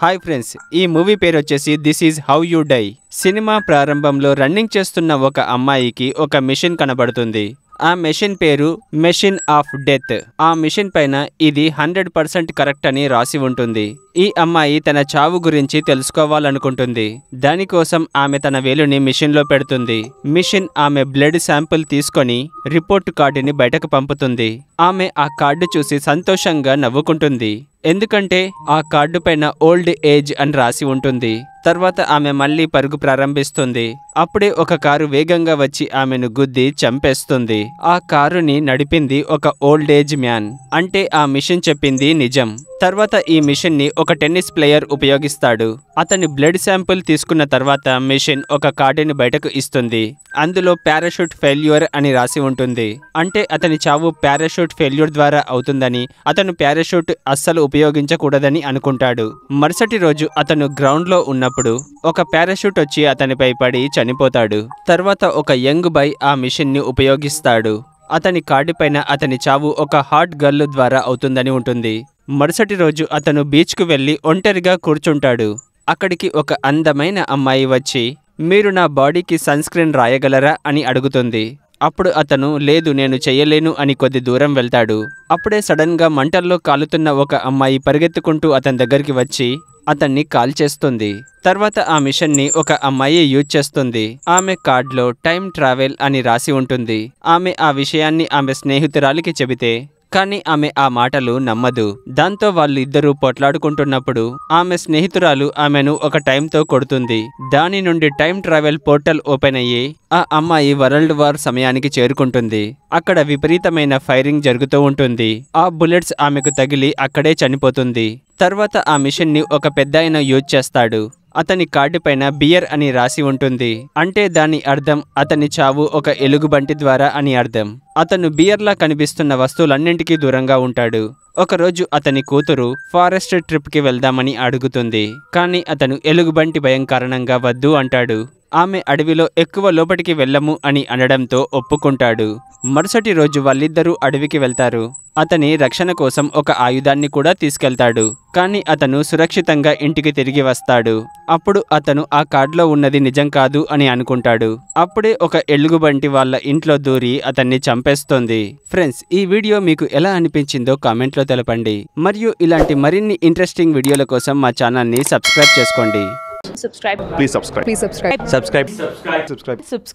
Hi friends ఈ movie పేరు వచ్చేసి this is how you die సినిమా ప్రారంభంలో రన్నింగ్ చేస్తున్న ఒక అమ్మాయికి ఒక మిషన్ కనబడుతుంది ఆ మెషిన్ పేరు మెషిన్ ఆఫ్ డెత్ ఆ మిషన్ పైన ఇది హండ్రెడ్ పర్సెంట్ కరెక్ట్ అని రాసి ఉంటుంది ఈ అమ్మాయి తన చావు గురించి తెలుసుకోవాలనుకుంటుంది దానికోసం ఆమె తన వేలుని మిషన్లో పెడుతుంది మిషన్ ఆమె బ్లడ్ శాంపుల్ తీసుకొని రిపోర్ట్ కార్డుని బయటకు పంపుతుంది ఆమె ఆ కార్డు చూసి సంతోషంగా నవ్వుకుంటుంది ఎందుకంటే ఆ కార్డు పైన ఓల్డ్ ఏజ్ అని రాసి ఉంటుంది తర్వాత ఆమె మళ్ళీ పరుగు ప్రారంభిస్తుంది అప్పుడే ఒక కారు వేగంగా వచ్చి ఆమెను గుద్ది చంపేస్తుంది ఆ కారుని నడిపింది ఒక ఓల్డ్ ఏజ్ మ్యాన్ అంటే ఆ మిషన్ చెప్పింది నిజం తర్వాత ఈ మిషన్ని ని ఒక టెన్నిస్ ప్లేయర్ ఉపయోగిస్తాడు అతని బ్లడ్ శాంపుల్ తీసుకున్న తర్వాత మిషన్ ఒక కార్డుని బయటకు ఇస్తుంది అందులో పారాషూట్ ఫెయిల్యూర్ అని రాసి ఉంటుంది అంటే అతని చావు పారాషూట్ ఫెయిల్యూర్ ద్వారా అవుతుందని అతను పారాషూట్ అస్సలు ఉపయోగించకూడదని అనుకుంటాడు మరుసటి రోజు అతను గ్రౌండ్లో ఉన్నప్పుడు ఒక పారాషూట్ వచ్చి అతనిపై పడి చనిపోతాడు తర్వాత ఒక యంగ్ బై ఆ మిషన్ని ఉపయోగిస్తాడు అతని కార్డుపైన అతని చావు ఒక హాట్ గర్ల్ ద్వారా అవుతుందని ఉంటుంది మరుసటి రోజు అతను బీచ్కు వెళ్ళి ఒంటరిగా కూర్చుంటాడు అక్కడికి ఒక అందమైన అమ్మాయి వచ్చి మీరు నా బాడీకి సన్ స్క్రీన్ రాయగలరా అని అడుగుతుంది అప్పుడు అతను లేదు నేను చేయలేను అని కొద్ది దూరం వెళ్తాడు అప్పుడే సడన్గా మంటల్లో కాలుతున్న ఒక అమ్మాయి పరిగెత్తుకుంటూ అతని దగ్గరికి వచ్చి అతన్ని కాల్ చేస్తుంది తర్వాత ఆ మిషన్ని ఒక అమ్మాయి యూజ్ చేస్తుంది ఆమె కార్డ్లో టైం ట్రావెల్ అని రాసి ఉంటుంది ఆమె ఆ విషయాన్ని ఆమె స్నేహితురాలికి చెబితే కానీ ఆమె ఆ మాటలు నమ్మదు దాంతో వాళ్ళు ఇద్దరూ పొట్లాడుకుంటున్నప్పుడు ఆమె స్నేహితురాలు ఆమెను ఒక టైంతో కొడుతుంది దాని నుండి టైం ట్రావెల్ పోర్టల్ ఓపెన్ అయ్యి ఆ అమ్మాయి వరల్డ్ వార్ సమయానికి చేరుకుంటుంది అక్కడ విపరీతమైన ఫైరింగ్ జరుగుతూ ఉంటుంది ఆ బుల్లెట్స్ ఆమెకు తగిలి అక్కడే చనిపోతుంది తర్వాత ఆ మిషన్ని ఒక పెద్ద యూజ్ చేస్తాడు అతని కార్డు పైన బియర్ అని రాసి ఉంటుంది అంటే దాని అర్థం అతని చావు ఒక ఎలుగుబంటి ద్వారా అని అర్థం అతను బియర్లా కనిపిస్తున్న వస్తువులన్నింటికీ దూరంగా ఉంటాడు ఒకరోజు అతని కూతురు ఫారెస్ట్ ట్రిప్కి వెళ్దామని అడుగుతుంది కానీ అతను ఎలుగుబంటి భయం కారణంగా వద్దు అంటాడు ఆమె అడవిలో ఎక్కువ లోపటికి వెళ్ళము అని అనడంతో ఒప్పుకుంటాడు మరుసటి రోజు వాళ్ళిద్దరూ అడవికి వెళ్తారు అతని రక్షణ కోసం ఒక ఆయుధాన్ని కూడా తీసుకెళ్తాడు కానీ అతను సురక్షితంగా ఇంటికి తిరిగి వస్తాడు అప్పుడు అతను ఆ కార్డులో ఉన్నది నిజం కాదు అని అనుకుంటాడు అప్పుడే ఒక ఎలుగుబంటి వాళ్ళ ఇంట్లో దూరి అతన్ని చంపేస్తుంది ఫ్రెండ్స్ ఈ వీడియో మీకు ఎలా అనిపించిందో కామెంట్లో తెలపండి మరియు ఇలాంటి మరిన్ని ఇంట్రెస్టింగ్ వీడియోల కోసం మా ఛానల్ని సబ్స్క్రైబ్ చేసుకోండి subscribe. Please subscribe. Please subscribe. Subscribe. Subscribe. Subscribe. subscribe.